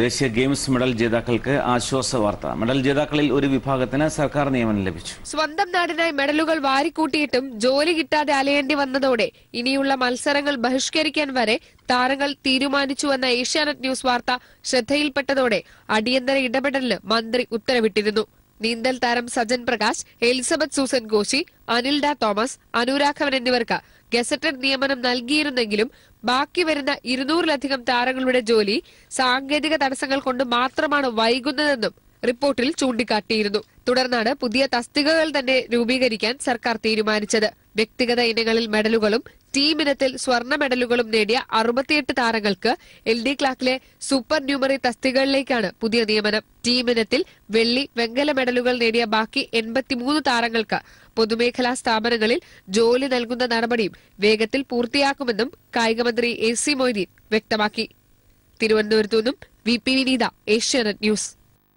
ദേശീയ games medal ജേതാക്കൾക്ക് ആശ്വാസ വാർത്ത മെഡൽ ജേതാക്കളിൽ ഒരു വിഭാഗത്തിന് സർക്കാർ നിയമനം ലഭിച്ചു സ്വന്തം നാടിനായി മെഡലുകൾ വാരിക്കൂട്ടിയിട്ടും ജോലി കിട്ടാതെ അലയേണ്ടി വന്നതോടെ ഇനിയുള്ള മത്സരങ്ങൾ ബഹിഷ്കരിക്കാൻ വരെ താരങ്ങൾ തീരുമാനിച്ചുവെന്ന ഏഷ്യാനെറ്റ് ന്യൂസ് വാർത്ത ശ്രദ്ധയിൽപ്പെട്ടതോടെ അടിയന്തര ഇടപെടലിന് മന്ത്രി ഉത്തരവിട്ടിരുന്നു നീന്തൽ താരം Sajan Prakash Elizabeth Susan ഘോഷി Anilda Thomas അനുരാഘവൻ എന്നിവർക്ക് ഗസറ്റഡ് നിയമനം നൽകിയിരുന്നെങ്കിലും ബാക്കി വരുന്ന ഇരുന്നൂറിലധികം താരങ്ങളുടെ ജോലി സാങ്കേതിക തടസ്സങ്ങൾ കൊണ്ട് മാത്രമാണ് വൈകുന്നതെന്നും റിപ്പോർട്ടിൽ ചൂണ്ടിക്കാട്ടിയിരുന്നു തുടർന്നാണ് പുതിയ തസ്തികകൾ തന്നെ രൂപീകരിക്കാൻ സർക്കാർ തീരുമാനിച്ചത് വ്യക്തിഗത ഇനങ്ങളിൽ മെഡലുകളും ടീം ഇനത്തിൽ സ്വർണ്ണ മെഡലുകളും നേടിയ അറുപത്തിയെട്ട് താരങ്ങൾക്ക് എൽ ഡി ക്ലാക്കിലെ സൂപ്പർ ന്യൂമറി തസ്തികകളിലേക്കാണ് പുതിയ നിയമനം ടീം ഇനത്തിൽ വെള്ളി വെങ്കല മെഡലുകൾ നേടിയ ബാക്കി എൺപത്തിമൂന്ന് താരങ്ങൾക്ക് പൊതുമേഖലാ സ്ഥാപനങ്ങളിൽ ജോലി നൽകുന്ന നടപടിയും വേഗത്തിൽ പൂർത്തിയാക്കുമെന്നും കായികമന്ത്രി എ സി മൊയ്തീൻ വ്യക്തമാക്കി തിരുവനന്തപുരത്തു നിന്നും V P Vineetha Asianet news